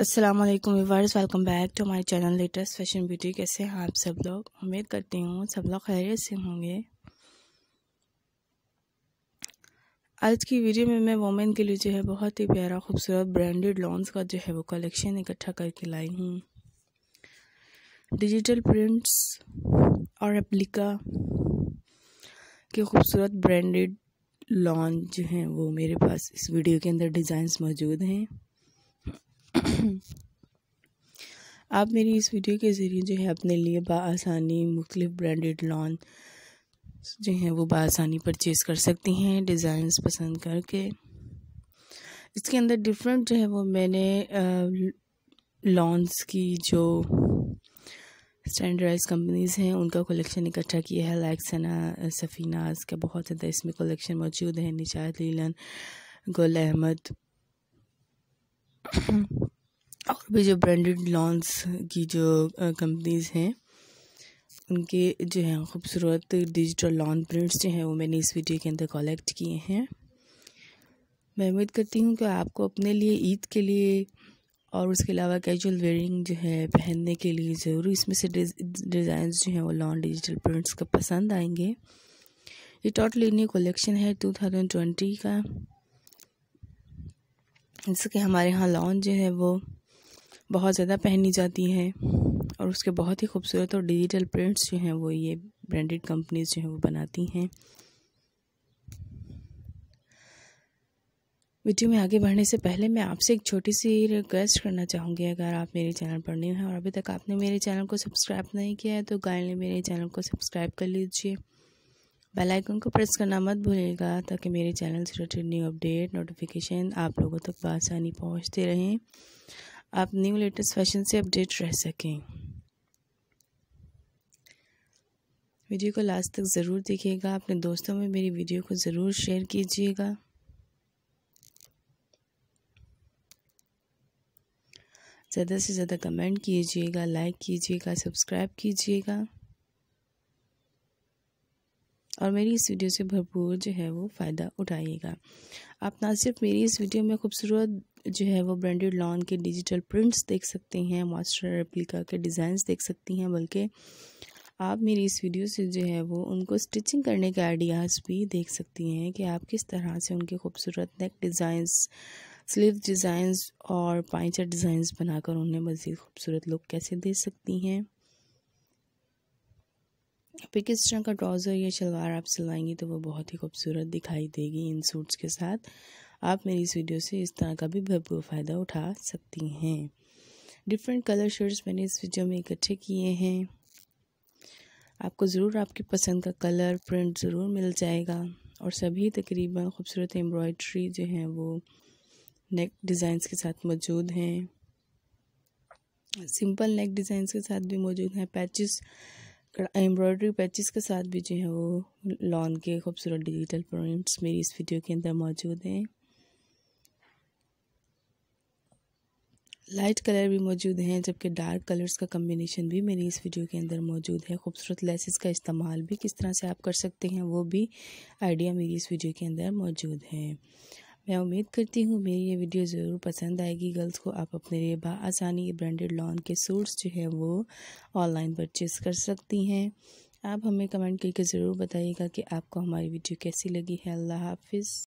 Aslam viewers welcome back to हमारे channel latest fashion beauty कैसे हैं आप सब लोग उम्मीद करती हूँ सब लोग खैरियत से होंगे आज की वीडियो में मैं वोमेन के लिए जो है बहुत ही प्यारा खूबसूरत ब्रांडेड लॉन्स का जो है वो कलेक्शन इकट्ठा करके लाई हूँ डिजिटल प्रिंट्स और एप्लिका के खूबसूरत ब्रांडेड लॉन्च जो हैं वो मेरे पास इस वीडियो के अंदर डिज़ाइंस मौजूद हैं आप मेरी इस वीडियो के ज़रिए जो है अपने लिए बसानी मुख्तलिफ ब्रांडेड लॉन जो है वो बसानी परचेज़ कर सकती हैं डिज़ाइंस पसंद करके इसके अंदर डिफरेंट जो है वो मैंने लॉन्स की जो स्टैंडर्डाइज कंपनीज़ हैं उनका कलेक्शन इकट्ठा किया है लाइक सना सफ़ीनाज का बहुत ज़्यादा इसमें कलेक्शन मौजूद है निशात लीलन गुल अहमद और भी जो ब्रांडेड लॉन्स की जो कंपनीज़ हैं उनके जो हैं खूबसूरत डिजिटल लॉन प्रिंट्स जो हैं वो मैंने इस वीडियो के अंदर कलेक्ट किए हैं मैं उम्मीद करती हूँ कि आपको अपने लिए ईद के लिए और उसके अलावा कैजुअल वेयरिंग जो है पहनने के लिए ज़रूर इसमें से डिज़ाइन जो हैं वो लॉन डिजिटल प्रिंट्स का पसंद आएंगे ये टोटली न्यू कलेक्शन है टू थाउजेंड ट्वेंटी का जैसे कि हमारे यहाँ लॉन जो है वो बहुत ज़्यादा पहनी जाती हैं और उसके बहुत ही खूबसूरत और डिजिटल प्रिंट्स जो हैं वो ये ब्रांडेड कंपनीज़ जो हैं वो बनाती हैं वीडियो में आगे बढ़ने से पहले मैं आपसे एक छोटी सी रिक्वेस्ट करना चाहूँगी अगर आप मेरे चैनल पर नहीं हैं और अभी तक आपने मेरे चैनल को सब्सक्राइब नहीं किया है तो काइंडली मेरे चैनल को सब्सक्राइब कर लीजिए बेल आइकन को प्रेस करना मत भूलिएगा ताकि मेरे चैनल से रिलेटेड न्यू अपडेट नोटिफिकेशन आप लोगों तक तो आसानी पहुँचते रहें आप न्यू लेटेस्ट फैशन से अपडेट रह सकें वीडियो को लास्ट तक ज़रूर देखिएगा अपने दोस्तों में मेरी वीडियो को ज़रूर शेयर कीजिएगा ज़्यादा से ज़्यादा कमेंट कीजिएगा लाइक कीजिएगा सब्सक्राइब कीजिएगा और मेरी इस वीडियो से भरपूर जो है वो फ़ायदा उठाइएगा आप ना सिर्फ मेरी इस वीडियो में खूबसूरत जो है वो ब्रांडेड लॉन के डिजिटल प्रिंट्स देख सकती हैं मास्टर रेप्लिका के डिज़ाइंस देख सकती हैं बल्कि आप मेरी इस वीडियो से जो है वो उनको स्टिचिंग करने के आइडियाज़ भी देख सकती हैं कि आप किस तरह से उनके खूबसूरत नेक डिज़ाइंस स्लीव डिज़ाइंस और पाइचर डिज़ाइंस बनाकर उन्हें मज़ीद खूबसूरत लुक कैसे दे सकती हैं फिर किस तरह का ट्राउज़र या शलवार आप सिलवाएंगी तो वो बहुत ही खूबसूरत दिखाई देगी इन सूट्स के साथ आप मेरी इस वीडियो से इस तरह का भी भरपूर फ़ायदा उठा सकती हैं डिफरेंट कलर शेड्स मैंने इस वीडियो में इकट्ठे किए हैं आपको ज़रूर आपकी पसंद का कलर प्रिंट ज़रूर मिल जाएगा और सभी तकरीबन खूबसूरत एम्ब्रॉयड्री जो हैं वो नेक डिज़ाइंस के साथ मौजूद हैं सिंपल नेक डिज़ाइंस के साथ भी मौजूद हैं पैचेस एम्ब्रॉयड्री पैचेस के साथ भी जो है वो लॉन के खूबसूरत डिजिटल प्रिंट्स मेरी इस वीडियो के अंदर मौजूद हैं लाइट कलर भी मौजूद हैं जबकि डार्क कलर्स का कम्बिनेशन भी मेरी इस वीडियो के अंदर मौजूद है खूबसूरत लेसेस का इस्तेमाल भी किस तरह से आप कर सकते हैं वो भी आइडिया मेरी इस वीडियो के अंदर मौजूद है मैं उम्मीद करती हूँ मेरी ये वीडियो ज़रूर पसंद आएगी गर्ल्स को आप अपने लिए बसानी ब्रांडेड लॉन के सूट्स जो है वो ऑनलाइन परचेज़ कर सकती हैं आप हमें कमेंट करके ज़रूर बताइएगा कि आपको हमारी वीडियो कैसी लगी है अल्लाह हाफिज़